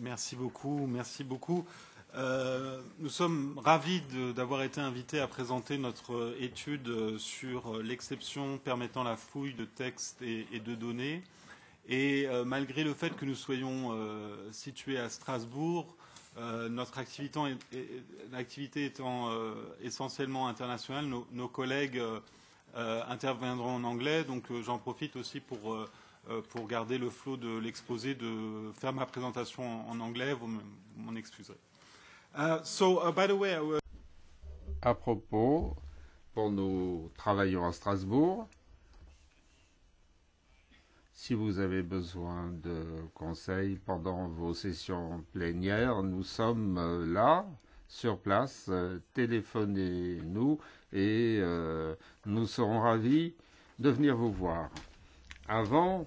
Merci beaucoup, merci beaucoup. Euh, nous sommes ravis d'avoir été invités à présenter notre étude sur l'exception permettant la fouille de textes et, de données. Et euh, malgré le fait que nous soyons euh, situés à Strasbourg, notre activité, étant essentiellement internationale, nos collègues interviendront en anglais, donc j'en profite aussi pour euh, pour garder le flot de l'exposé, de faire ma présentation en, anglais, vous m'en excuserez. Euh, uh, à propos, pour nous travaillons à Strasbourg, si vous avez besoin de conseils pendant vos sessions plénières, nous sommes euh, là, sur place, téléphonez-nous et nous serons ravis de venir vous voir. Avant,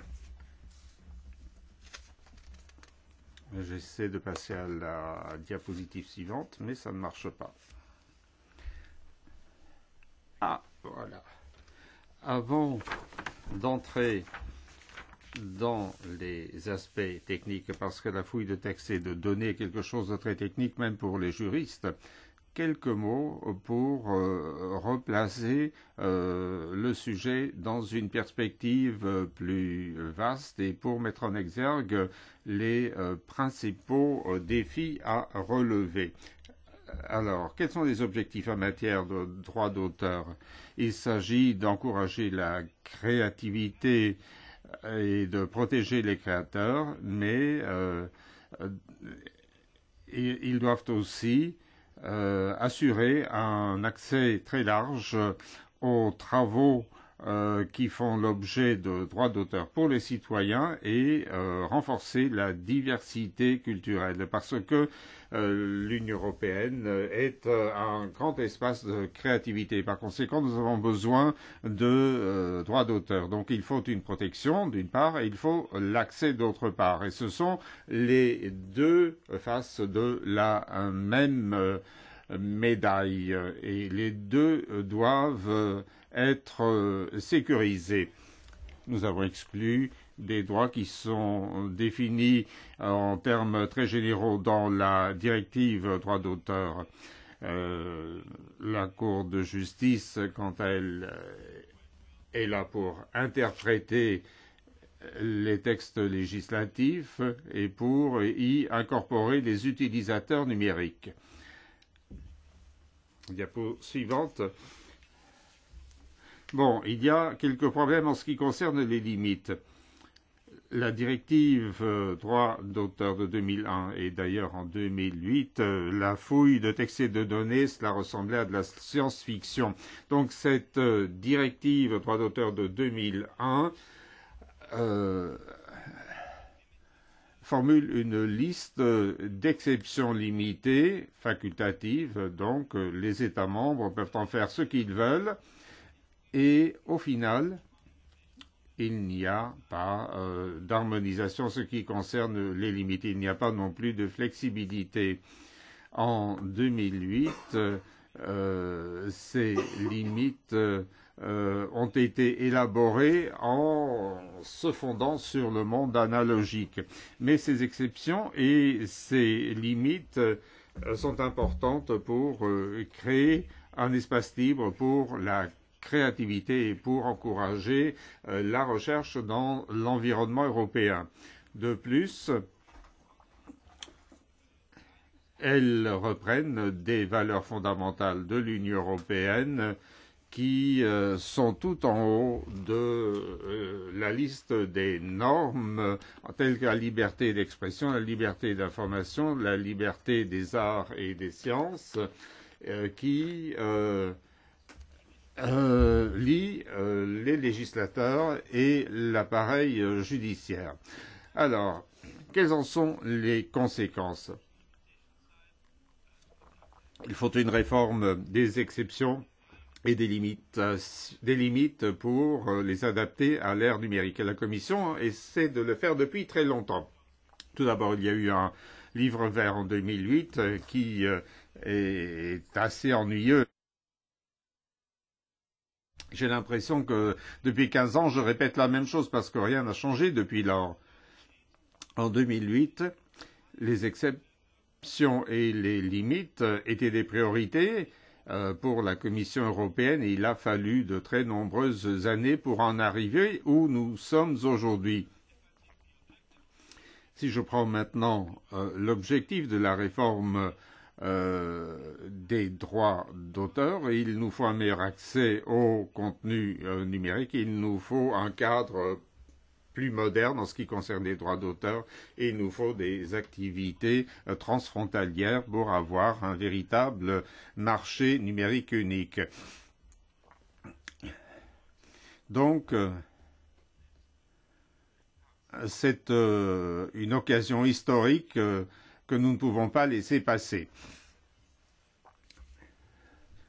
J'essaie de passer à la diapositive suivante, mais ça ne marche pas. Ah, voilà. Avant d'entrer dans les aspects techniques, parce que la fouille de texte et de données quelque chose de très technique, même pour les juristes, quelques mots euh, pour euh, replacer euh, le sujet dans une perspective plus vaste et pour mettre en exergue les principaux défis à relever. Alors, quels sont les objectifs en matière de droit d'auteur Il s'agit d'encourager la créativité et de protéger les créateurs, mais ils doivent aussi euh, assurer un accès très large aux travaux euh, qui font l'objet de droits d'auteur pour les citoyens et euh, renforcer la diversité culturelle parce que euh, l'Union européenne est un grand espace de créativité. Par conséquent, nous avons besoin de droits d'auteur. Donc il faut une protection d'une part et il faut l'accès d'autre part. Et ce sont les deux faces de la même médaille. Et les deux doivent être euh, sécurisés. Nous avons exclu des droits qui sont définis en termes très généraux dans la directive droit d'auteur. Euh, la Cour de justice, quant à elle euh, est là pour interpréter les textes législatifs et pour y incorporer les utilisateurs numériques. Diapo suivante. Bon, il y a quelques problèmes en ce qui concerne les limites. La directive euh, droit d'auteur de 2001 et d'ailleurs en 2008, euh, la fouille de textes et de données, cela ressemblait à de la science-fiction. Donc cette euh, directive droit d'auteur de 2001 formule une liste d'exceptions limitées, facultatives, donc les États membres peuvent en faire ce qu'ils veulent. Et au final, il n'y a pas d'harmonisation euh, d'harmonisation ce qui concerne les limites. Il n'y a pas non plus de flexibilité. En 2008, euh, ces limites euh, ont été élaborées en se fondant sur le monde analogique. Mais ces exceptions et ces limites sont importantes pour créer un espace libre pour la créativité et pour encourager euh, la recherche dans l'environnement européen. De plus, elles reprennent des valeurs fondamentales de l'Union européenne qui euh, sont tout en haut de euh, la liste des normes telles que la liberté d'expression, la liberté d'information, la liberté des arts et des sciences, qui lit euh, les législateurs et l'appareil euh, judiciaire. Alors, quelles en sont les conséquences Il faut une réforme des exceptions et des limites, euh, des limites pour les adapter à l'ère numérique. La Commission essaie de le faire depuis très longtemps. Tout d'abord, il y a eu un livre vert en 2008 qui est assez ennuyeux j'ai l'impression que depuis 15 ans, je répète la même chose parce que rien n'a changé depuis lors. En 2008, les exceptions et les limites étaient des priorités euh, pour la Commission européenne et il a fallu de très nombreuses années pour en arriver où nous sommes aujourd'hui. Si je prends maintenant euh, l'objectif de la réforme euh, des droits d'auteur, il nous faut un meilleur accès au contenu euh, numérique, il nous faut un cadre plus moderne en ce qui concerne les droits d'auteur et il nous faut des activités euh, transfrontalières pour avoir un véritable marché numérique unique. Donc, c'est une occasion historique que nous ne pouvons pas laisser passer.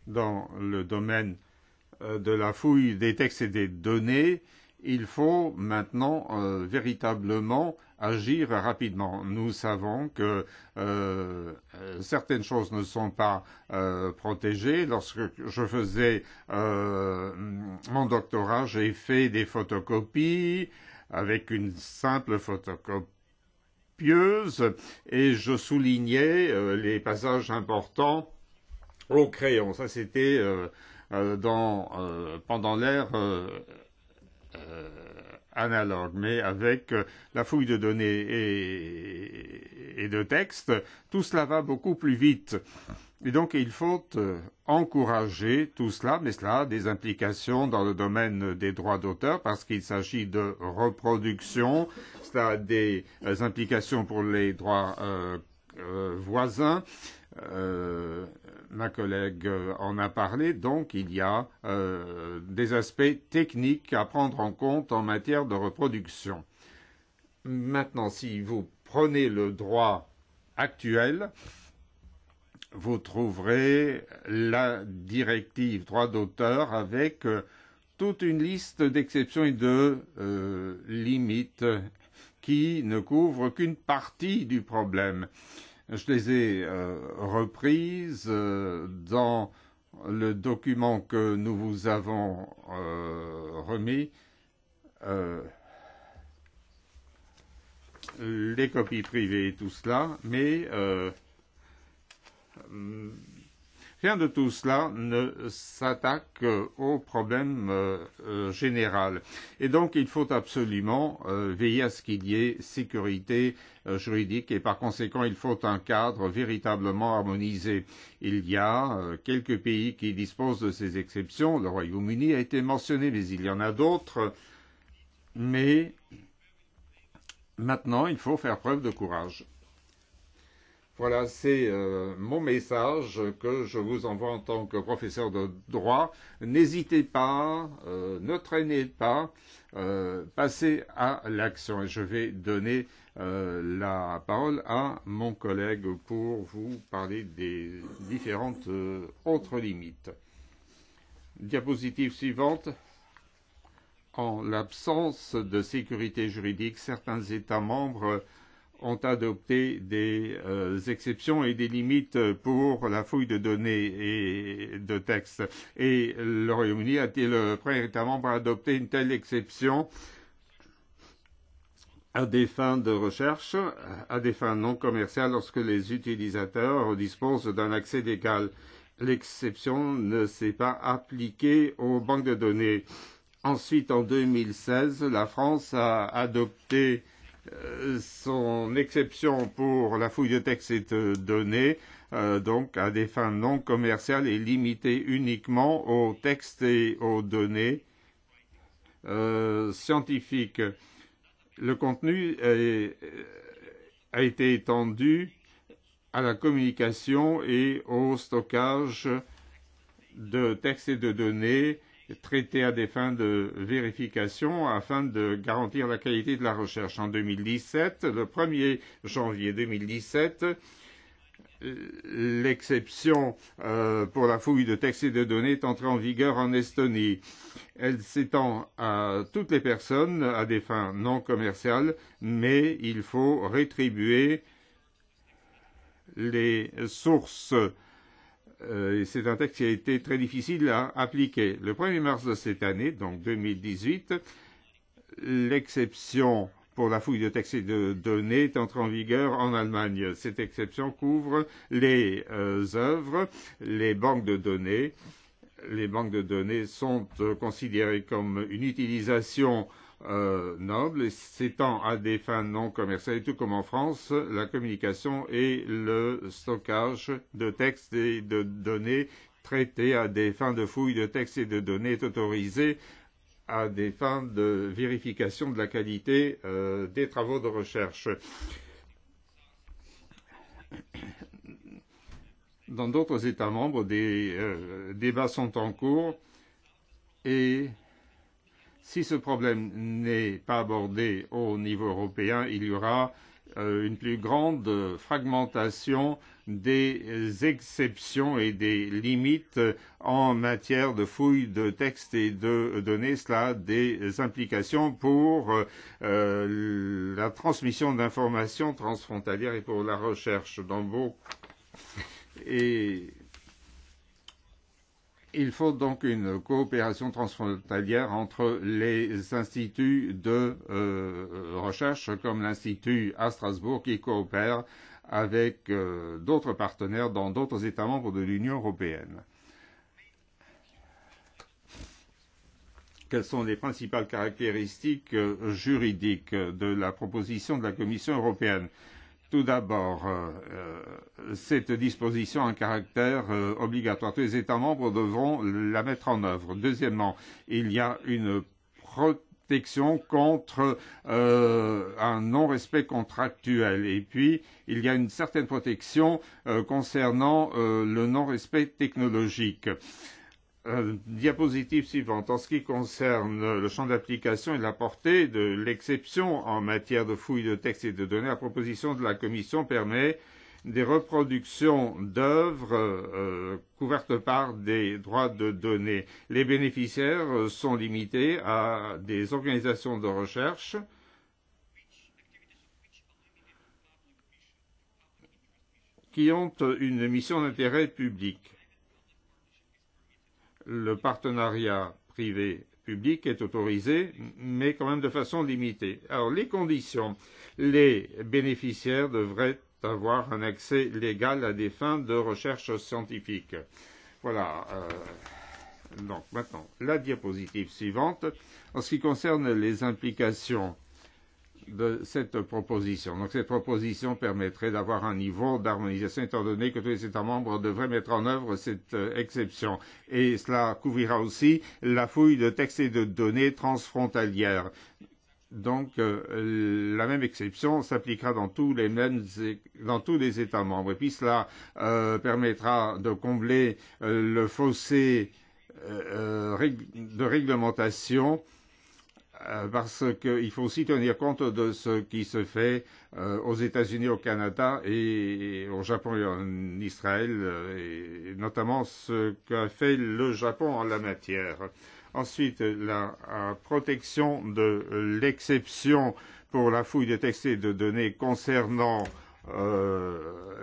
Dans le domaine euh, de la fouille des textes et des données, il faut maintenant euh, véritablement agir rapidement. Nous savons que euh, certaines choses ne sont pas protégées. Lorsque je faisais mon doctorat, j'ai fait des photocopies avec une simple photocopie et je soulignais euh, les passages importants au crayon. Ça, c'était euh, euh, pendant l'ère analogue, mais avec la fouille de données et de textes, tout cela va beaucoup plus vite. Et donc il faut euh, encourager tout cela, mais cela a des implications dans le domaine des droits d'auteur parce qu'il s'agit de reproduction, cela a des euh, implications pour les droits euh, voisins. ma collègue en a parlé, donc il y a des aspects techniques à prendre en compte en matière de reproduction. Maintenant, si vous prenez le droit actuel, vous trouverez la directive droit d'auteur avec euh, toute une liste d'exceptions et de euh, limites qui ne couvrent qu'une partie du problème. Je les ai euh, reprises dans le document que nous vous avons remis. les copies privées et tout cela, mais euh, rien de tout cela ne s'attaque au problème euh, euh, général. Et donc, il faut absolument veiller à ce qu'il y ait sécurité juridique et par conséquent, il faut un cadre véritablement harmonisé. Il y a quelques pays qui disposent de ces exceptions. Le Royaume-Uni a été mentionné, mais il y en a d'autres. Mais maintenant, il faut faire preuve de courage. Voilà, c'est euh, mon message que je vous envoie en tant que professeur de droit. N'hésitez pas, euh, ne traînez pas, euh, passez à l'action. Et je vais donner la parole à mon collègue pour vous parler des différentes autres limites. Diapositive suivante. En l'absence de sécurité juridique, certains États membres ont adopté des euh, exceptions et des limites pour la fouille de données et de textes. Et le Royaume-Uni été le premier État membre à adopter une telle exception à des fins de recherche, à des fins non commerciales lorsque les utilisateurs disposent d'un accès légal. L'exception ne s'est pas appliquée aux banques de données. Ensuite, en 2016, la France a adopté euh, son exception pour la fouille de texte et de euh, données, euh, donc à des fins non commerciales et limitée uniquement aux textes et aux données scientifiques. Le contenu a été étendu à la communication et au stockage de textes et de données Traité à des fins de vérification afin de garantir la qualité de la recherche. En 2017, le 1er janvier 2017, l'exception euh, pour la fouille de textes et de données est entrée en vigueur en Estonie. Elle s'étend à toutes les personnes à des fins non commerciales, mais il faut rétribuer les sources euh, c'est un texte qui a été très difficile à appliquer. Le 1er mars de cette année, donc 2018, l'exception pour la fouille de textes et de données est entrée en vigueur en Allemagne. Cette exception couvre les euh, œuvres, les banques de données. Les banques de données sont euh, considérées comme une utilisation euh, noble, nobles et s'étend à des fins non commerciales, tout comme en France, la communication et le stockage de textes et de données traitées à des fins de fouille de textes et de données est autorisé à des fins de vérification de la qualité euh, des travaux de recherche. Dans d'autres États membres, des euh, débats sont en cours et si ce problème n'est pas abordé au niveau européen, il y aura euh, une plus grande fragmentation des exceptions et des limites en matière de fouilles de textes et de données. Cela a des implications pour euh, la transmission d'informations transfrontalières et pour la recherche. Dans Et il faut donc une coopération transfrontalière entre les instituts de euh, recherche comme l'Institut à Strasbourg qui coopère avec euh, d'autres partenaires dans d'autres États membres de l'Union européenne. Quelles sont les principales caractéristiques euh, juridiques de la proposition de la Commission européenne tout d'abord, euh, euh, cette disposition a un caractère euh, obligatoire. Tous les États membres devront la mettre en œuvre. Deuxièmement, il y a une protection contre un non-respect contractuel. Et puis, il y a une certaine protection concernant le non-respect technologique. Euh, diapositive suivante. En ce qui concerne le champ d'application et la portée de l'exception en matière de fouilles de textes et de données, la proposition de la Commission permet des reproductions d'œuvres euh, couvertes par des droits de données. Les bénéficiaires euh, sont limités à des organisations de recherche qui ont une mission d'intérêt public le partenariat privé-public est autorisé, mais quand même de façon limitée. Alors, les conditions, les bénéficiaires devraient avoir un accès légal à des fins de recherche scientifique. Voilà. Euh, donc, maintenant, la diapositive suivante. En ce qui concerne les implications de cette proposition. Donc cette proposition permettrait d'avoir un niveau d'harmonisation étant donné que tous les États membres devraient mettre en œuvre cette euh, exception. Et cela couvrira aussi la fouille de textes et de données transfrontalières. Donc euh, la même exception s'appliquera dans tous les États membres. Et puis cela euh, permettra de combler le fossé de réglementation euh, parce qu'il faut aussi tenir compte de ce qui se fait euh, aux États-Unis, au Canada et au Japon et en Israël, euh, et notamment ce qu'a fait le Japon en la matière. Ensuite, la protection de l'exception pour la fouille de textes et de données concernant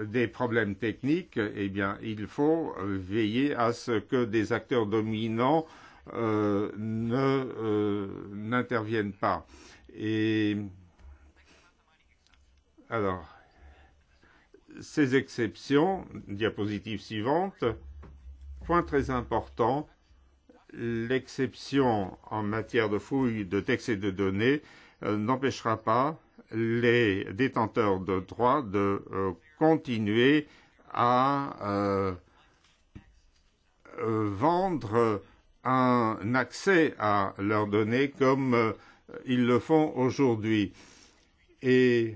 des problèmes techniques, eh bien, il faut veiller à ce que des acteurs dominants euh, ne euh, n'interviennent pas. Et alors, ces exceptions, diapositive suivante, point très important, l'exception en matière de fouille de textes et de données euh, n'empêchera pas les détenteurs de droits de continuer à vendre un accès à leurs données comme euh, ils le font aujourd'hui. Et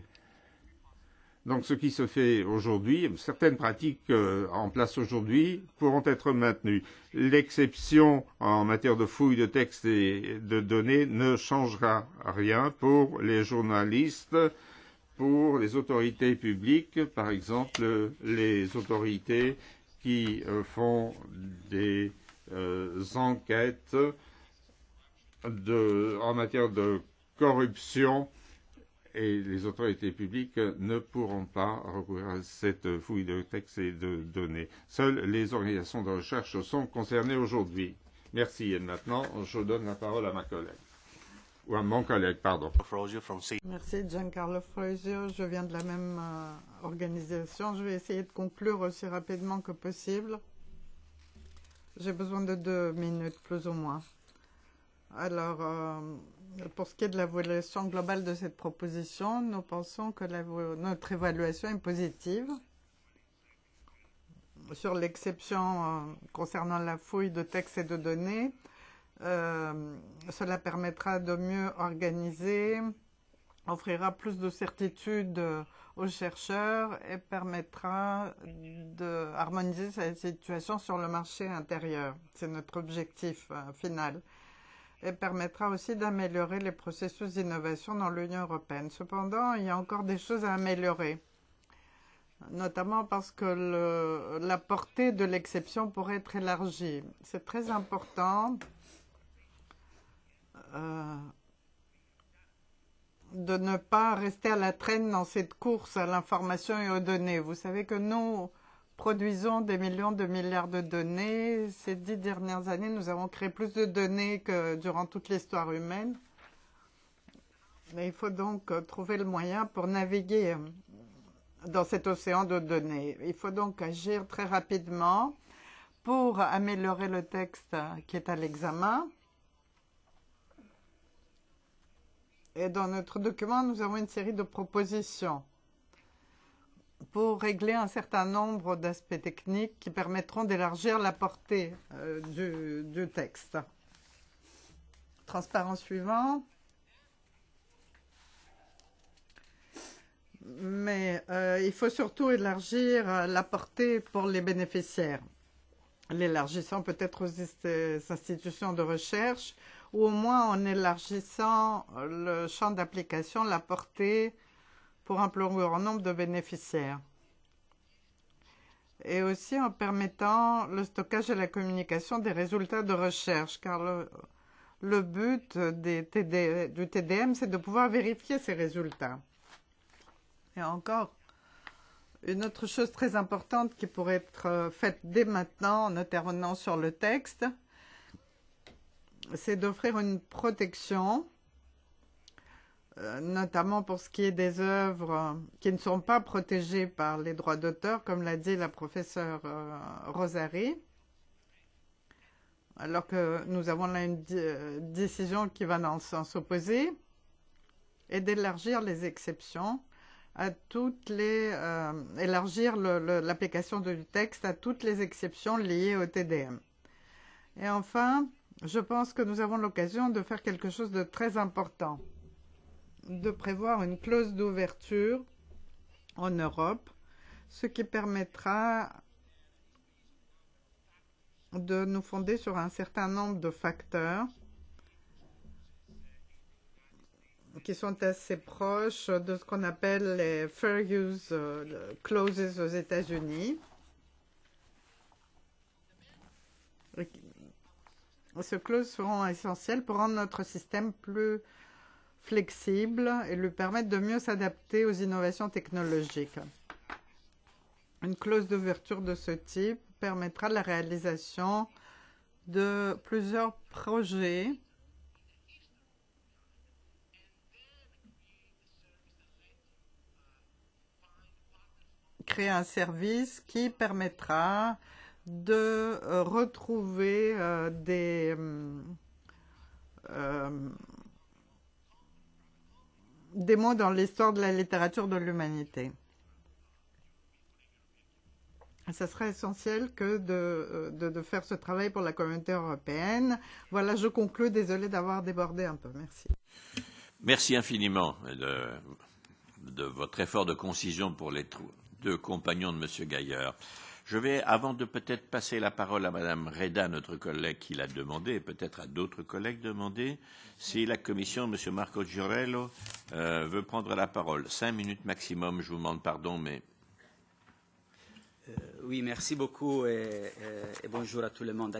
donc ce qui se fait aujourd'hui, certaines pratiques euh, en place aujourd'hui pourront être maintenues. L'exception en matière de fouille de textes et de données ne changera rien pour les journalistes, pour les autorités publiques, par exemple les autorités qui euh, font des euh, enquêtes en matière de corruption et les autorités publiques ne pourront pas recourir à cette fouille de textes et de données. Seules les organisations de recherche sont concernées aujourd'hui. Merci. Et maintenant, je donne la parole à ma collègue. Ou à mon collègue, pardon. Merci, Giancarlo Frosio. Je viens de la même euh, organisation. Je vais essayer de conclure aussi rapidement que possible. J'ai besoin de deux minutes, plus ou moins. Alors, euh, pour ce qui est de l'évaluation globale de cette proposition, nous pensons que notre évaluation est positive. Sur l'exception euh, concernant la fouille de textes et de données, euh, cela permettra de mieux organiser offrira plus de certitude euh, aux chercheurs et permettra d'harmoniser cette situation sur le marché intérieur. C'est notre objectif euh, final. Et permettra aussi d'améliorer les processus d'innovation dans l'Union européenne. Cependant, il y a encore des choses à améliorer, notamment parce que la portée de l'exception pourrait être élargie. C'est très important. Euh, de ne pas rester à la traîne dans cette course à l'information et aux données. Vous savez que nous produisons des millions de milliards de données. Ces dix dernières années, nous avons créé plus de données que durant toute l'histoire humaine. il faut donc euh, trouver le moyen pour naviguer euh, dans cet océan de données. Il faut donc agir très rapidement pour améliorer le texte euh, qui est à l'examen. Et dans notre document, nous avons une série de propositions pour régler un certain nombre d'aspects techniques qui permettront d'élargir la portée euh, du, texte. Transparence suivante. Mais euh, il faut surtout élargir euh, la portée pour les bénéficiaires, l'élargissant peut-être aux institutions de recherche ou au moins en élargissant le champ d'application, la portée pour un plus grand nombre de bénéficiaires. Et aussi en permettant le stockage et la communication des résultats de recherche, car le, but du TDM, c'est de pouvoir vérifier ces résultats. Et encore, une autre chose très importante qui pourrait être euh, faite dès maintenant en intervenant sur le texte, c'est d'offrir une protection, euh, notamment pour ce qui est des œuvres qui ne sont pas protégées par les droits d'auteur, comme l'a dit la professeure euh, Rosary, alors que nous avons là une euh, décision qui va dans le sens opposé, et d'élargir les exceptions à toutes les élargir l'application du texte à toutes les exceptions liées au TDM. Et enfin, je pense que nous avons l'occasion de faire quelque chose de très important, de prévoir une clause d'ouverture en Europe, ce qui permettra de nous fonder sur un certain nombre de facteurs qui sont assez proches de ce qu'on appelle les fair use euh, clauses aux États-Unis. Ces clauses seront essentielles pour rendre notre système plus flexible et lui permettre de mieux s'adapter aux innovations technologiques. Une clause d'ouverture de ce type permettra la réalisation de plusieurs projets créer un service qui permettra de euh, retrouver euh, euh, des, mots dans l'histoire de la littérature de l'humanité. Ce serait essentiel que de, faire ce travail pour la communauté européenne. Voilà, je conclue. Désolée d'avoir débordé un peu. Merci. Merci infiniment de, de votre effort de concision pour les deux compagnons de M. Gaillard. Je vais, avant de peut-être passer la parole à Madame Reda, notre collègue qui l'a demandé, et peut-être à d'autres collègues demander, si la Commission, Monsieur Marco Giorello, euh, veut prendre la parole. Cinq minutes maximum, je vous demande pardon, mais... Euh, oui, merci beaucoup et, bonjour à tout le monde.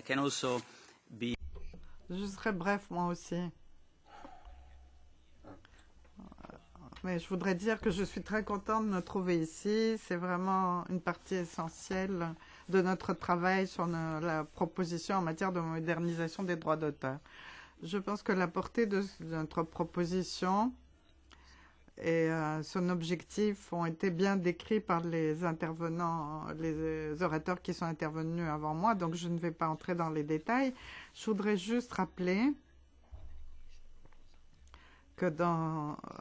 Je serai bref, moi aussi. Mais je voudrais dire que je suis très contente de me trouver ici. C'est vraiment une partie essentielle de notre travail sur la proposition en matière de modernisation des droits d'auteur. Je pense que la portée de, notre proposition et euh, son objectif ont été bien décrits par les intervenants, les euh, orateurs qui sont intervenus avant moi, donc je ne vais pas entrer dans les détails. Je voudrais juste rappeler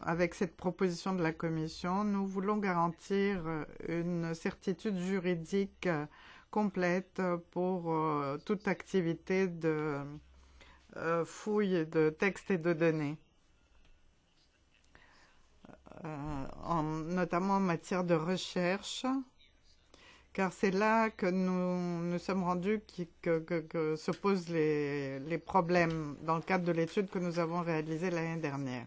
avec cette proposition de la Commission, nous voulons garantir euh, une certitude juridique euh, complète pour euh, toute activité de fouille de textes et de données, notamment en matière de recherche car c'est là que nous nous sommes rendus que, se posent les, problèmes dans le cadre de l'étude que nous avons réalisée l'année dernière.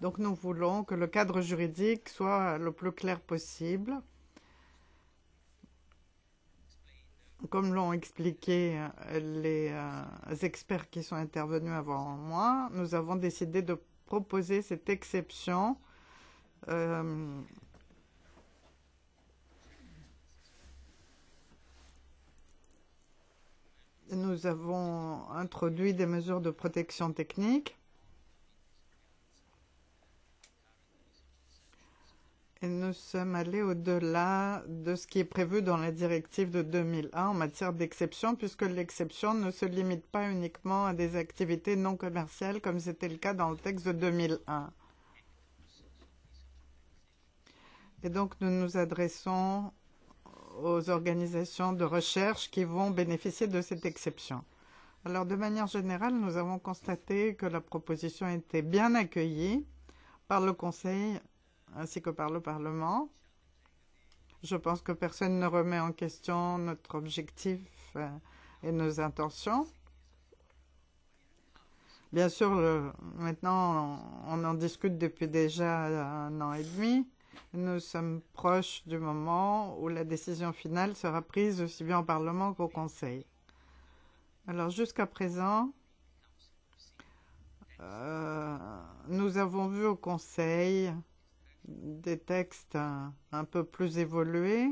Donc nous voulons que le cadre juridique soit le plus clair possible. Comme l'ont expliqué euh, les euh, experts qui sont intervenus avant moi, nous avons décidé de proposer cette exception euh, nous avons introduit des mesures de protection technique. Et nous sommes allés au-delà de ce qui est prévu dans la directive de 2001 en matière d'exception, puisque l'exception ne se limite pas uniquement à des activités non commerciales, comme c'était le cas dans le texte de 2001. Et donc, nous nous adressons aux organisations de recherche qui vont bénéficier de cette exception. Alors, de manière générale, nous avons constaté que la proposition était bien accueillie par le Conseil ainsi que par le Parlement. Je pense que personne ne remet en question notre objectif euh, et nos intentions. Bien sûr, maintenant, on en discute depuis déjà un an et demi. Nous sommes proches du moment où la décision finale sera prise aussi bien au Parlement qu'au Conseil. Alors jusqu'à présent, euh, nous avons vu au Conseil des textes un, peu plus évolués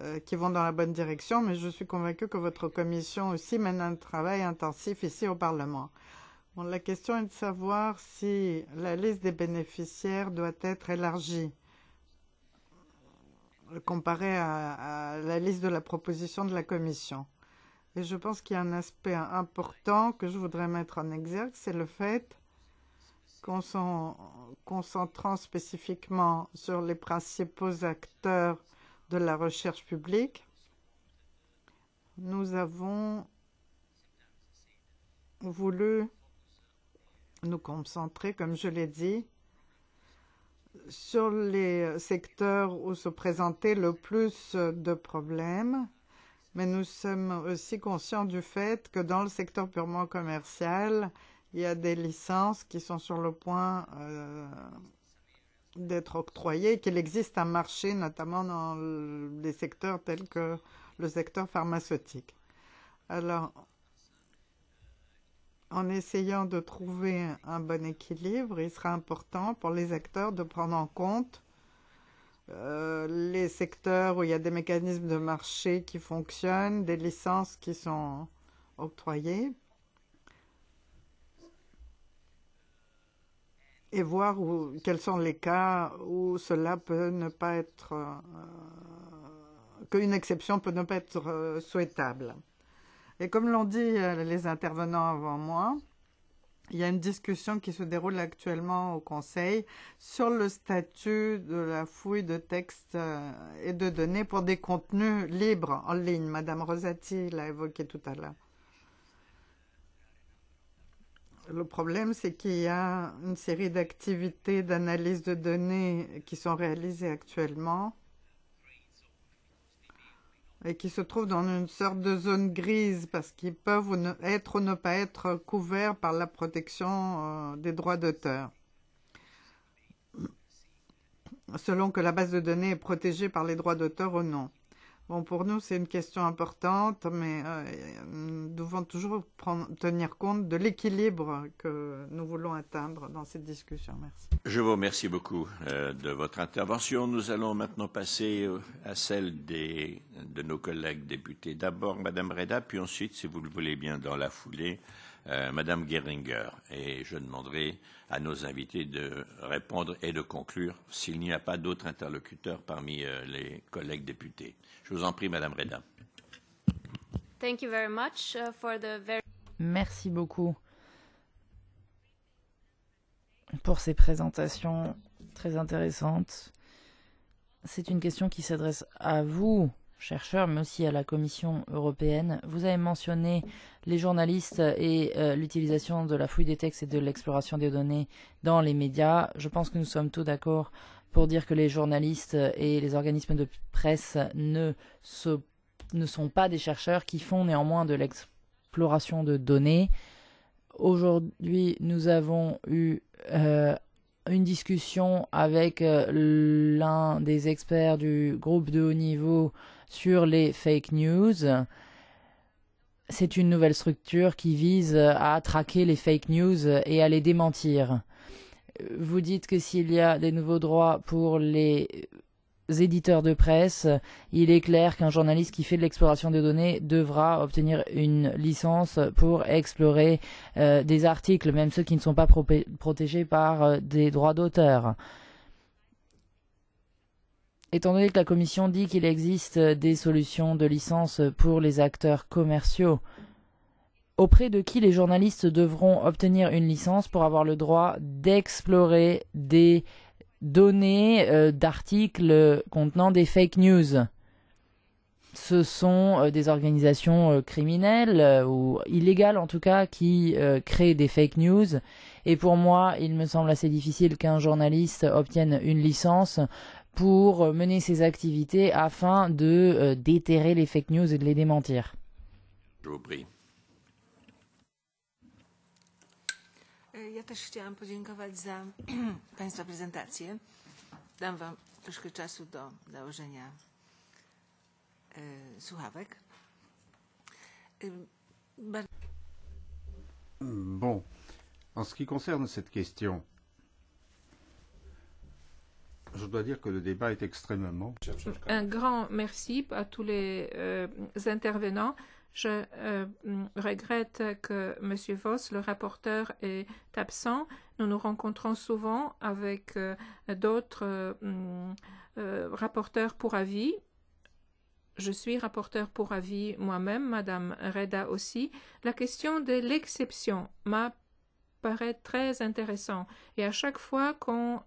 euh, qui vont dans la bonne direction, mais je suis convaincue que votre commission aussi mène un travail intensif ici au Parlement la question est de savoir si la liste des bénéficiaires doit être élargie euh, comparée à, la liste de la proposition de la Commission. Et je pense qu'il y a un aspect important que je voudrais mettre en exergue, c'est le fait qu'en se concentrant spécifiquement sur les principaux acteurs de la recherche publique, nous avons voulu nous concentrer, comme je l'ai dit, sur les secteurs où se présentaient le plus de problèmes, mais nous sommes aussi conscients du fait que dans le secteur purement commercial, il y a des licences qui sont sur le point euh, d'être octroyées, qu'il existe un marché, notamment dans les secteurs tels que le secteur pharmaceutique. Alors, en essayant de trouver un, bon équilibre, il sera important pour les acteurs de prendre en compte euh, les secteurs où il y a des mécanismes de marché qui fonctionnent, des licences qui sont octroyées, et voir quels sont les cas où cela peut ne pas être, euh, qu'une exception peut ne pas être euh, souhaitable. Et comme l'ont dit euh, les intervenants avant moi, il y a une discussion qui se déroule actuellement au Conseil sur le statut de la fouille de textes euh, et de données pour des contenus libres en ligne. Madame Rosati l'a évoqué tout à l'heure. Le problème, c'est qu'il y a une série d'activités d'analyse de données qui sont réalisées actuellement et qui se trouvent dans une sorte de zone grise parce qu'ils peuvent être ou ne pas être couverts par la protection euh, des droits d'auteur. Selon que la base de données est protégée par les droits d'auteur ou non. Bon, pour nous, c'est une question importante, mais euh, nous devons toujours tenir compte de l'équilibre que nous voulons atteindre dans cette discussion. Merci. Je vous remercie beaucoup euh, de votre intervention. Nous allons maintenant passer euh, à celle de nos collègues députés. D'abord, Madame Reda, puis ensuite, si vous le voulez bien, dans la foulée, euh, Madame Geringer. Et je demanderai à nos invités de répondre et de conclure s'il n'y a pas d'autres interlocuteurs parmi euh, les collègues députés. Je vous en prie, Madame Reda. Uh, Merci beaucoup pour ces présentations très intéressantes. C'est une question qui s'adresse à vous, chercheurs, mais aussi à la Commission européenne. Vous avez mentionné les journalistes et euh, l'utilisation de la fouille des textes et de l'exploration des données dans les médias. Je pense que nous sommes tous d'accord pour dire que les journalistes et les organismes de presse ne, sont pas des chercheurs qui font néanmoins de l'exploration de données. Aujourd'hui, nous avons eu euh, une discussion avec euh, l'un des experts du groupe de haut niveau sur les fake news. C'est une nouvelle structure qui vise à traquer les fake news et à les démentir. Vous dites que s'il y a des nouveaux droits pour les éditeurs de presse, il est clair qu'un journaliste qui fait de l'exploration de données devra obtenir une licence pour explorer euh, des articles, même ceux qui ne sont pas protégés par euh, des droits d'auteur. Étant donné que la Commission dit qu'il existe des solutions de licence pour les acteurs commerciaux, auprès de qui les journalistes devront obtenir une licence pour avoir le droit d'explorer des données euh, d'articles contenant des fake news ce sont euh, des organisations euh, criminelles ou illégales en tout cas qui créent des fake news. Et pour moi, il me semble assez difficile qu'un journaliste obtienne une licence pour mener ses activités afin de euh, déterrer les fake news et de les démentir Je vous prie. Eh, ja też chciałam podziękować za Państwa prezentację. Dam Wam troszkę czasu do założenia e, słuchawek. E, bon, en ce qui concerne cette question, je dois dire que le débat est extrêmement. Un grand merci à tous les euh, intervenants. Je euh, regrette que M. Voss, le rapporteur, est absent. Nous nous rencontrons souvent avec euh, d'autres rapporteurs pour avis. Je suis rapporteur pour avis moi-même, Madame Reda aussi. La question de l'exception m'a paraît très intéressant. Et à chaque fois qu'on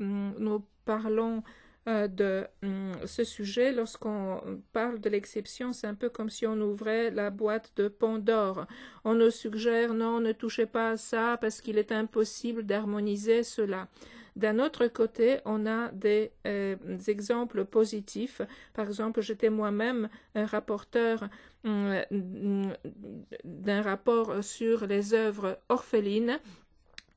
nous parlons euh, de hum, ce sujet, lorsqu'on parle de l'exception, c'est un peu comme si on ouvrait la boîte de Pandore. On nous suggère non, ne touchez pas à ça parce qu'il est impossible d'harmoniser cela. D'un autre côté, on a des, euh, exemples positifs. Par exemple, j'étais moi-même un rapporteur hum, hum, d'un rapport sur les œuvres orphelines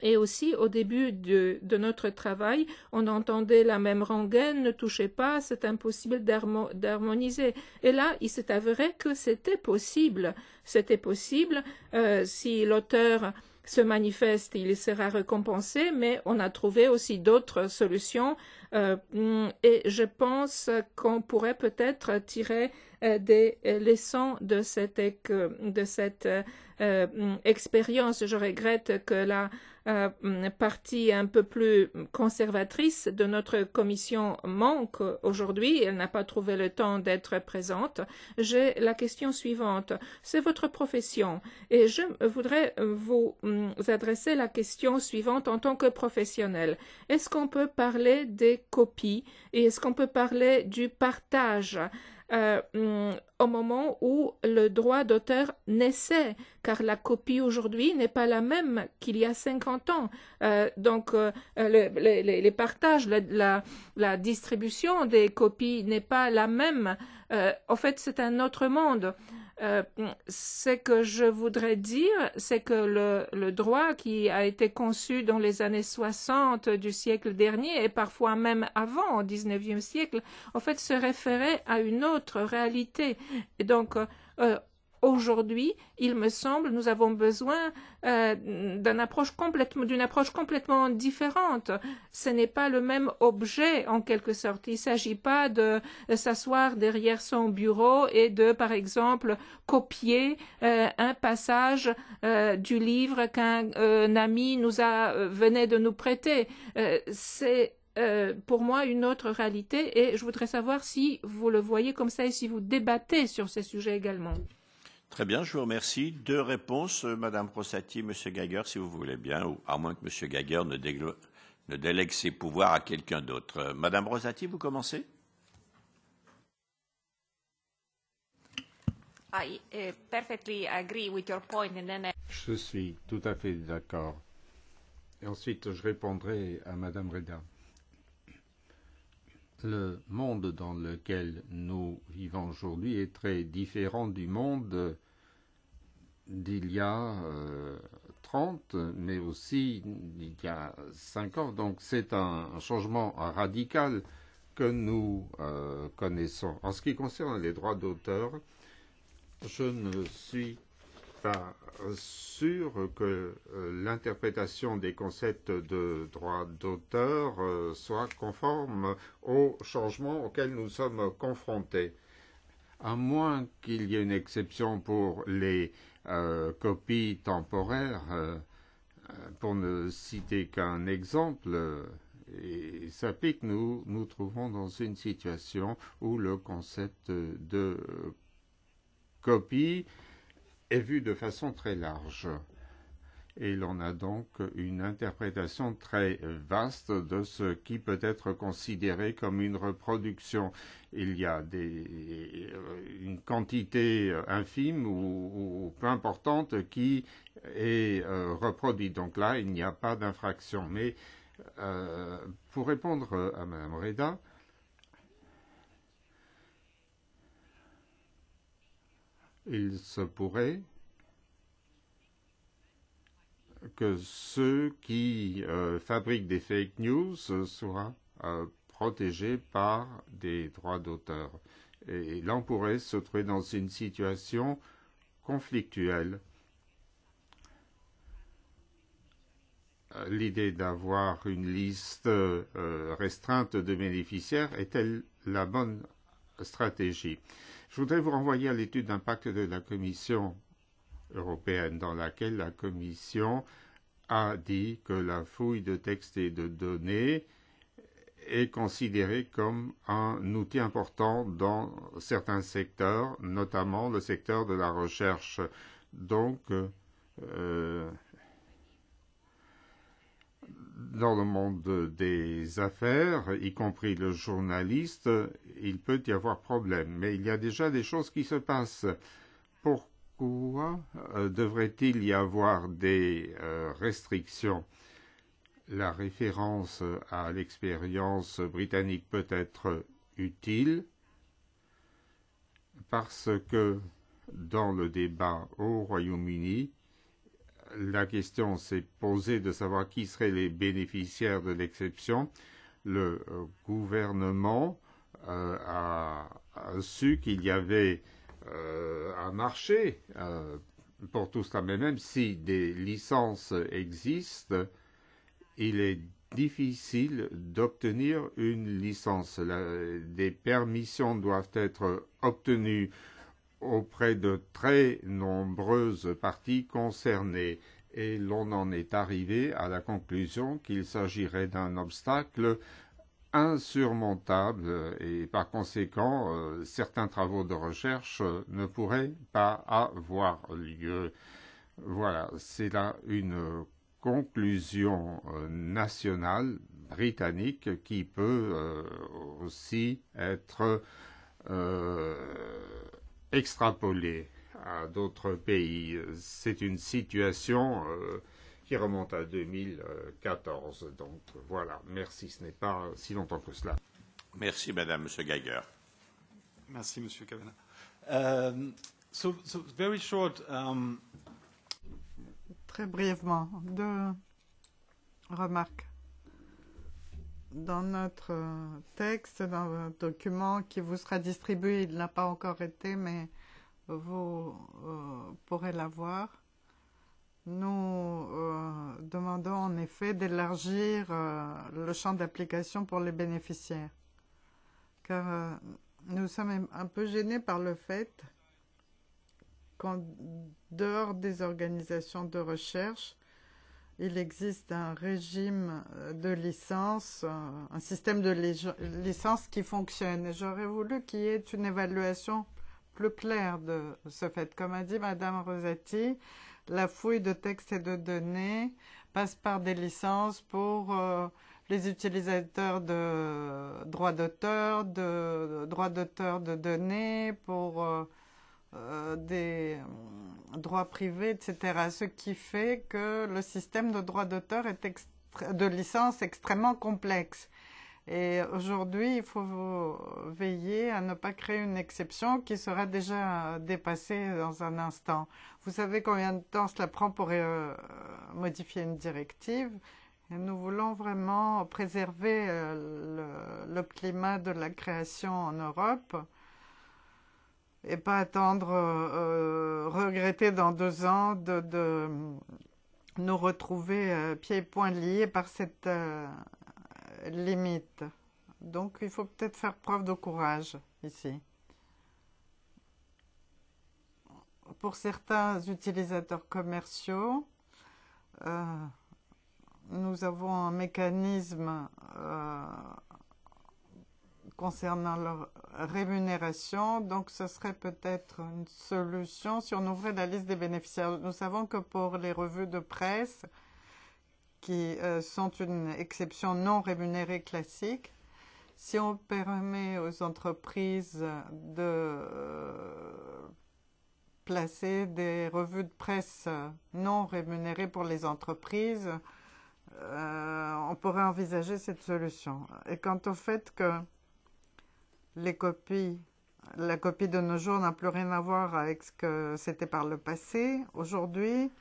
et aussi, au début de, notre travail, on entendait la même rengaine, ne touchez pas, c'est impossible d'harmoniser. Et là, il s'est avéré que c'était possible. C'était possible euh, si l'auteur se manifeste, il sera récompensé, mais on a trouvé aussi d'autres solutions euh, et je pense qu'on pourrait peut-être tirer euh, des leçons de cette, expérience. Je regrette que la euh, partie un peu plus conservatrice de notre commission manque aujourd'hui. Elle n'a pas trouvé le temps d'être présente. J'ai la question suivante. C'est votre profession et je voudrais vous mm, adresser la question suivante en tant que professionnel. Est-ce qu'on peut parler des copies et est-ce qu'on peut parler du partage euh, mm, au moment où le droit d'auteur naissait, car la copie aujourd'hui n'est pas la même qu'il y a 50 ans. Euh, donc euh, le, les partages, la distribution des copies n'est pas la même. Euh, en fait, c'est un autre monde. Euh, ce que je voudrais dire, c'est que le, droit qui a été conçu dans les années 60 du siècle dernier et parfois même avant, au 19e siècle, en fait, se référait à une autre réalité. Et donc, euh, aujourd'hui, il me semble, nous avons besoin euh, d'une approche, complètement, différente. Ce n'est pas le même objet, en quelque sorte. Il ne s'agit pas de euh, s'asseoir derrière son bureau et de, par exemple, copier euh, un passage du livre qu'un ami nous a, venait de nous prêter. C'est pour moi une autre réalité et je voudrais savoir si vous le voyez comme ça et si vous débattez sur ces sujets également. Très bien, je vous remercie. Deux réponses, euh, Madame Rossati, Monsieur Gagger, si vous voulez bien, ou à moins que Monsieur Gagger ne, délègue ses pouvoirs à quelqu'un d'autre. Euh, Madame Rossati, vous commencez Je suis tout à fait d'accord. Et ensuite, je répondrai à Madame Reda le monde dans lequel nous vivons aujourd'hui est très différent du monde d'il y a 30, euh, mais aussi d'il y a 5 ans. Donc c'est un, changement radical que nous euh, connaissons. En ce qui concerne les droits d'auteur, je ne suis pas sûr que euh, l'interprétation des concepts de droit d'auteur euh, soit conforme aux changements auxquels nous sommes confrontés, à moins qu'il y ait une exception pour les euh, copies temporaires. pour ne citer qu'un exemple, et ça nous nous trouvons dans une situation où le concept de copie est vu de façon très large. Et l'on a donc une interprétation très vaste de ce qui peut être considéré comme une reproduction. Il y a des, euh, une quantité euh, infime ou, peu importante qui est euh, reproduite. Donc là, il n'y a pas d'infraction. Mais pour répondre à Mme Reda, il se pourrait que ceux qui euh, fabriquent des fake news soient euh, protégés par des droits d'auteur. Et, l'on pourrait se trouver dans une situation conflictuelle. L'idée d'avoir une liste euh, restreinte de bénéficiaires est-elle la bonne stratégie je voudrais vous renvoyer à l'étude d'impact de la Commission européenne, dans laquelle la Commission a dit que la fouille de textes et de données est considérée comme un outil important dans certains secteurs, notamment le secteur de la recherche. Donc, euh, dans le monde des affaires, y compris le journaliste, il peut y avoir problème. Mais il y a déjà des choses qui se passent. Pourquoi euh, devrait-il y avoir des euh, restrictions La référence à l'expérience britannique peut être utile parce que dans le débat au Royaume-Uni, la question s'est posée de savoir qui seraient les bénéficiaires de l'exception. Le euh, gouvernement euh, a, su qu'il y avait euh, un marché pour tout cela. Mais même si des licences existent, il est difficile d'obtenir une licence. des permissions doivent être obtenues auprès de très nombreuses parties concernées et l'on en est arrivé à la conclusion qu'il s'agirait d'un obstacle insurmontable et par conséquent euh, certains travaux de recherche ne pourraient pas avoir lieu. Voilà, c'est là une conclusion euh, nationale britannique qui peut euh, aussi être Extrapolé à d'autres pays. C'est une situation euh, qui remonte à 2014. Donc voilà, merci, ce n'est pas si longtemps que cela. Merci, Madame, Monsieur Geiger. Merci, Monsieur Kavanaugh. Um, Très brièvement, deux remarques dans notre euh, texte, dans un document qui vous sera distribué, il n'a pas encore été, mais vous euh, pourrez l'avoir. Nous euh, demandons en effet d'élargir le champ d'application pour les bénéficiaires, car nous sommes un peu gênés par le fait qu'en dehors des organisations de recherche, il existe un régime euh, de licence, euh, un système de licence qui fonctionne. J'aurais voulu qu'il y ait une évaluation plus claire de ce fait. Comme a dit Madame Rosati, la fouille de textes et de données passe par des licences pour euh, les utilisateurs de droits d'auteur, de droits d'auteur de données, pour euh, des euh, droits privés, etc. Ce qui fait que le système de droit d'auteur est de licence extrêmement complexe. Et aujourd'hui, il faut veiller à ne pas créer une exception qui sera déjà dépassée dans un instant. Vous savez combien de temps cela prend pour euh, modifier une directive nous voulons vraiment préserver le climat de la création en Europe et pas attendre, euh, euh, regretter dans deux ans de, nous retrouver euh, pieds et poings liés par cette limite. Donc il faut peut-être faire preuve de courage ici. Pour certains utilisateurs commerciaux, nous avons un mécanisme concernant leur rémunération. Donc, ce serait peut-être une solution si on ouvrait la liste des bénéficiaires. Nous savons que pour les revues de presse, qui euh, sont une exception non rémunérée classique, si on permet aux entreprises de euh, placer des revues de presse non rémunérées pour les entreprises, euh, on pourrait envisager cette solution. Et quant au fait que les copies, la copie de nos jours n'a plus rien à voir avec ce que c'était par le passé. Aujourd'hui,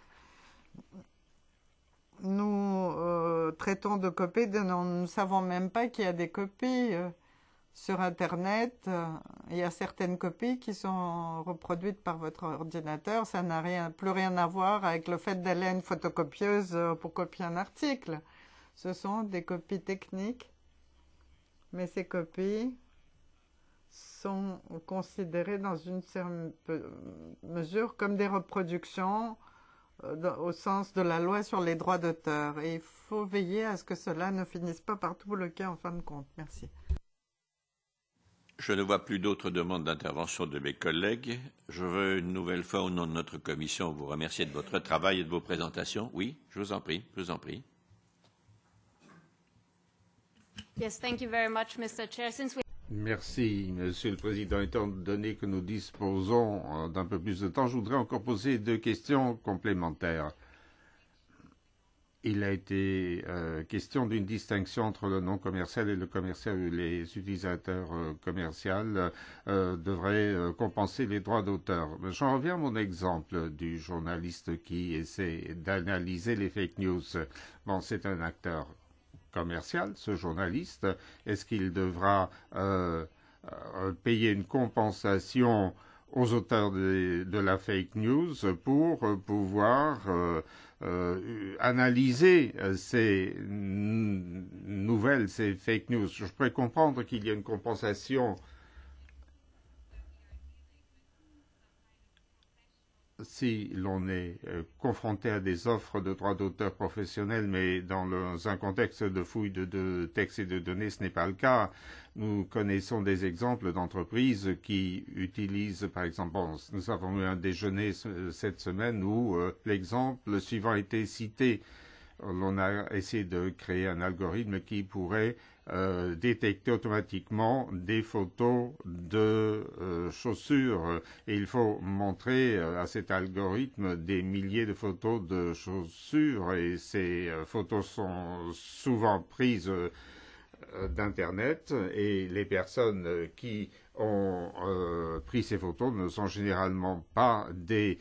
nous euh, traitons de copies, nous ne savons même pas qu'il y a des copies euh, sur Internet. Il y a certaines copies qui sont reproduites par votre ordinateur. Ça n'a rien, plus rien à voir avec le fait d'aller à une photocopieuse euh, pour copier un article. Ce sont des copies techniques, mais ces copies sont considérés dans une certaine mesure comme des reproductions euh, au sens de la loi sur les droits d'auteur. Et il faut veiller à ce que cela ne finisse pas par tout le cas en fin de compte. Merci. Je ne vois plus d'autres demandes d'intervention de mes collègues. Je veux une nouvelle fois, au nom de notre commission, vous remercier de votre travail et de vos présentations. Oui, je vous en prie, je vous en prie. Merci, Monsieur le Président. Étant donné que nous disposons euh, d'un peu plus de temps, je voudrais encore poser deux questions complémentaires. Il a été euh, question d'une distinction entre le non commercial et le commercial. Les utilisateurs euh, commerciaux devraient compenser les droits d'auteur. J'en reviens à mon exemple du journaliste qui essaie d'analyser les fake news. Bon, c'est un acteur commercial, ce journaliste Est-ce qu'il devra euh, euh, payer une compensation aux auteurs de, la fake news pour euh, pouvoir analyser ces nouvelles, ces fake news. Je pourrais comprendre qu'il y a une compensation si l'on est euh, confronté à des offres de droits d'auteur professionnels, mais dans un contexte de fouille de, textes et de données, ce n'est pas le cas. Nous connaissons des exemples d'entreprises qui utilisent, par exemple, nous avons eu un déjeuner cette semaine où euh, l'exemple suivant été cité on a essayé de créer un algorithme qui pourrait euh, détecter automatiquement des photos de euh, chaussures. Et il faut montrer euh, à cet algorithme des milliers de photos de chaussures. Et ces photos sont souvent prises euh, d'Internet et les personnes euh, qui ont euh, pris ces photos ne sont généralement pas des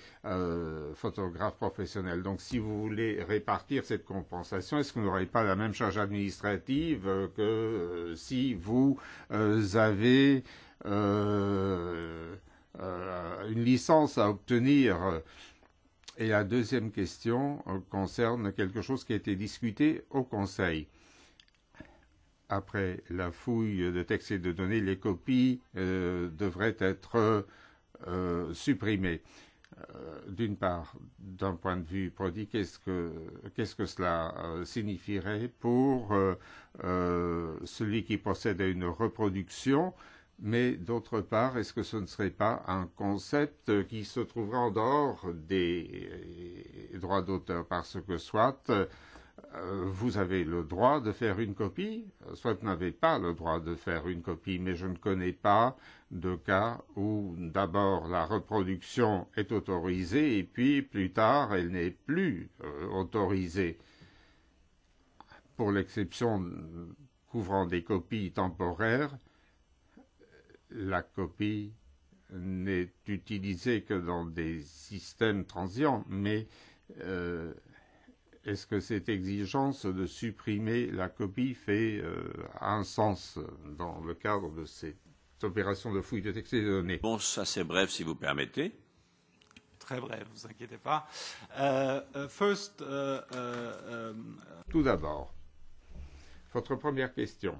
photographes professionnels. Donc si vous voulez répartir cette compensation, est-ce vous n'aurez pas la même charge administrative que si vous avez une licence à obtenir Et la deuxième question concerne quelque chose qui a été discuté au Conseil après la fouille de textes et de données, les copies euh, devraient être euh, euh, supprimées. D'une part, d'un point de vue produit, qu'est-ce que, que, cela signifierait pour celui qui possède à une reproduction mais d'autre part, est-ce que ce ne serait pas un concept qui se trouverait en dehors des droits d'auteur par ce que soit euh, vous avez le droit de faire une copie, soit vous n'avez pas le droit de faire une copie, mais je ne connais pas de cas où d'abord la reproduction est autorisée et puis plus tard elle n'est plus euh, autorisée. Pour l'exception couvrant des copies temporaires, la copie n'est utilisée que dans des systèmes transients, mais euh, est-ce que cette exigence de supprimer la copie fait euh, un sens dans le cadre de cette opération de fouille de texte et de données Bon, ça c'est bref si vous permettez. Très bref, vous inquiétez pas. Euh, euh, Tout d'abord, votre première question.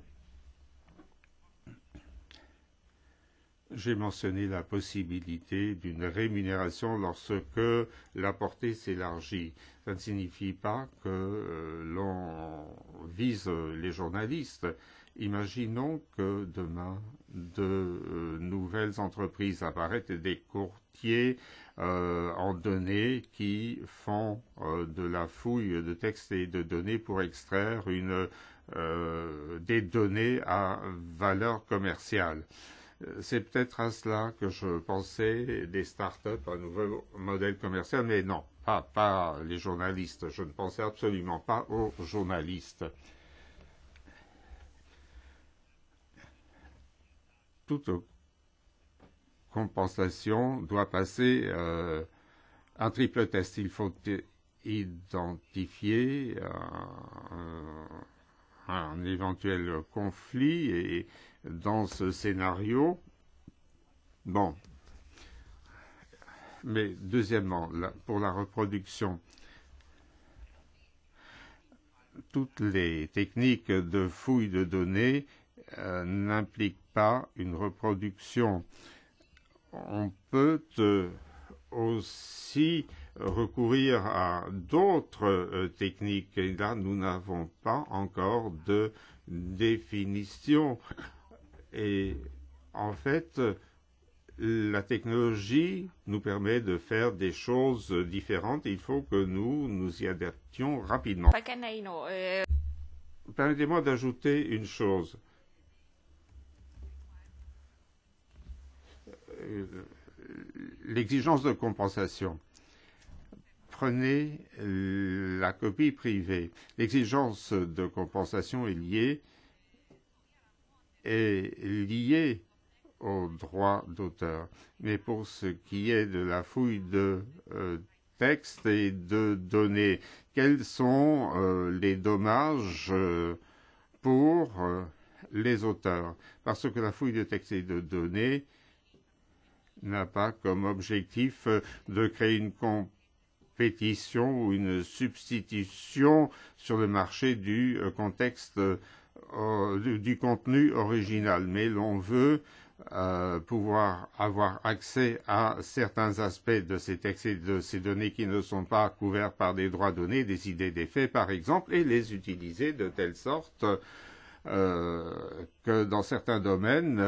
J'ai mentionné la possibilité d'une rémunération lorsque la portée s'élargit ça ne signifie pas que euh, l'on vise les journalistes. Imaginons que demain, de euh, nouvelles entreprises apparaissent et des courtiers euh, en données qui font de la fouille de textes et de données pour extraire des données à valeur commerciale. C'est peut-être à cela que je pensais des startups, un nouveau modèle commercial, mais non, pas, les journalistes, je ne pensais absolument pas aux journalistes. Toute compensation doit passer euh, un triple test. Il faut identifier euh, un éventuel conflit et dans ce scénario, bon, mais deuxièmement, pour la reproduction, toutes les techniques de fouille de données euh, n'impliquent pas une reproduction. On peut euh, aussi recourir à d'autres euh, techniques. Et là, nous n'avons pas encore de définition. Et en fait, la technologie nous permet de faire des choses différentes et il faut que nous nous y adaptions rapidement. Euh. Permettez-moi d'ajouter une chose. Euh, l'exigence de compensation. Prenez la copie privée. L'exigence de compensation est liée est liée aux droits d'auteur. Mais pour ce qui est de la fouille de textes euh, texte et de données, quels sont euh, les dommages euh, pour les auteurs Parce que la fouille de texte et de données n'a pas comme objectif de créer une compétition ou une substitution sur le marché du contexte du contenu original, mais l'on veut euh, pouvoir avoir accès à certains aspects de ces textes de ces données qui ne sont pas couverts par des droits donnés, des idées, des faits par exemple, et les utiliser de telle sorte euh, que dans certains domaines,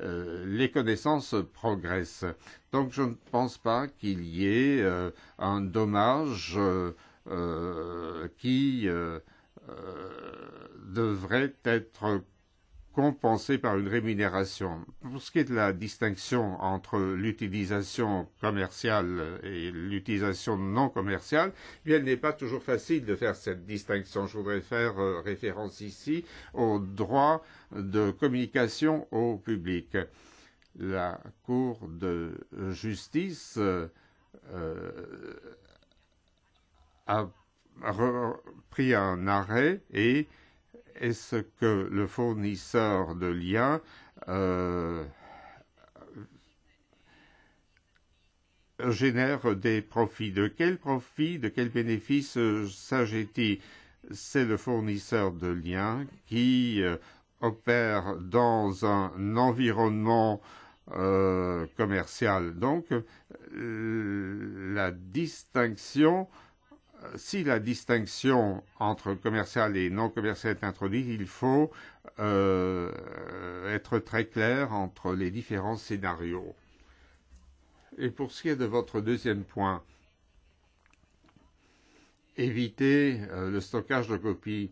euh, les connaissances progressent. Donc je ne pense pas qu'il y ait un dommage qui devrait être compensée par une rémunération. Pour ce qui est de la distinction entre l'utilisation commerciale et l'utilisation non commerciale, eh bien, il n'est pas toujours facile de faire cette distinction. Je voudrais faire euh, référence ici au droit de communication au public. La Cour de justice euh, euh, a pris un arrêt et est-ce que le fournisseur de liens euh, génère des profits De quel profit, de quels bénéfices euh, s'agit-il C'est le fournisseur de liens qui euh, opère dans un environnement commercial. Donc, la distinction si la distinction entre commercial et non commercial est introduite, il faut euh, être très clair entre les différents scénarios. Et pour ce qui est de votre deuxième point, éviter euh, le stockage de copies.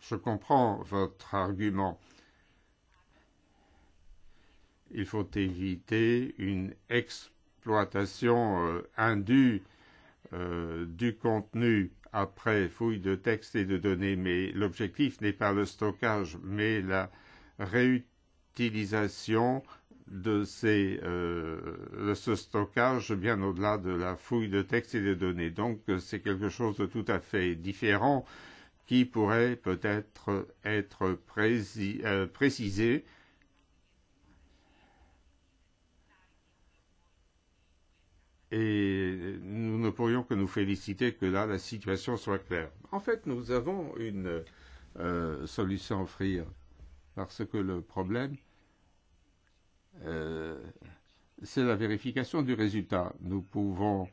Je comprends votre argument. Il faut éviter une exploitation euh, indue euh, du contenu après fouille de textes et de données, mais l'objectif n'est pas le stockage, mais la réutilisation de, ces, euh, ce stockage bien au-delà de la fouille de textes et de données. Donc c'est quelque chose de tout à fait différent qui pourrait peut-être être, euh, précisé Et nous ne pourrions que nous féliciter que là, la situation soit claire. En fait, nous avons une euh, solution à offrir, parce que le problème, euh, c'est la vérification du résultat. Nous pouvons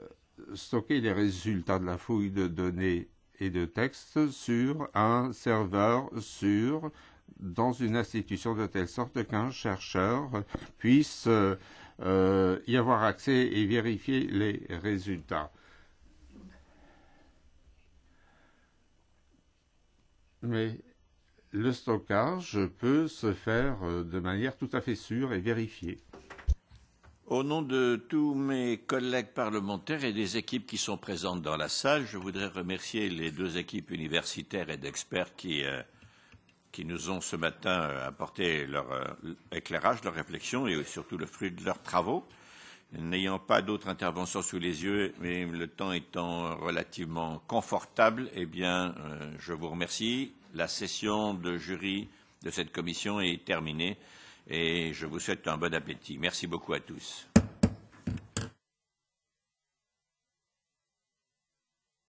euh, stocker les résultats de la fouille de données et de textes sur un serveur sûr dans une institution de telle sorte qu'un chercheur puisse euh, y avoir accès et vérifier les résultats. Mais le stockage peut se faire euh, de manière tout à fait sûre et vérifiée. Au nom de tous mes collègues parlementaires et des équipes qui sont présentes dans la salle, je voudrais remercier les deux équipes universitaires et d'experts qui euh, qui nous ont ce matin euh, apporté leur euh, éclairage, leur réflexion et surtout le fruit de leurs travaux. N'ayant pas d'autres interventions sous les yeux, mais le temps étant relativement confortable, eh bien, euh, je vous remercie. La session de jury de cette commission est terminée et je vous souhaite un bon appétit. Merci beaucoup à tous.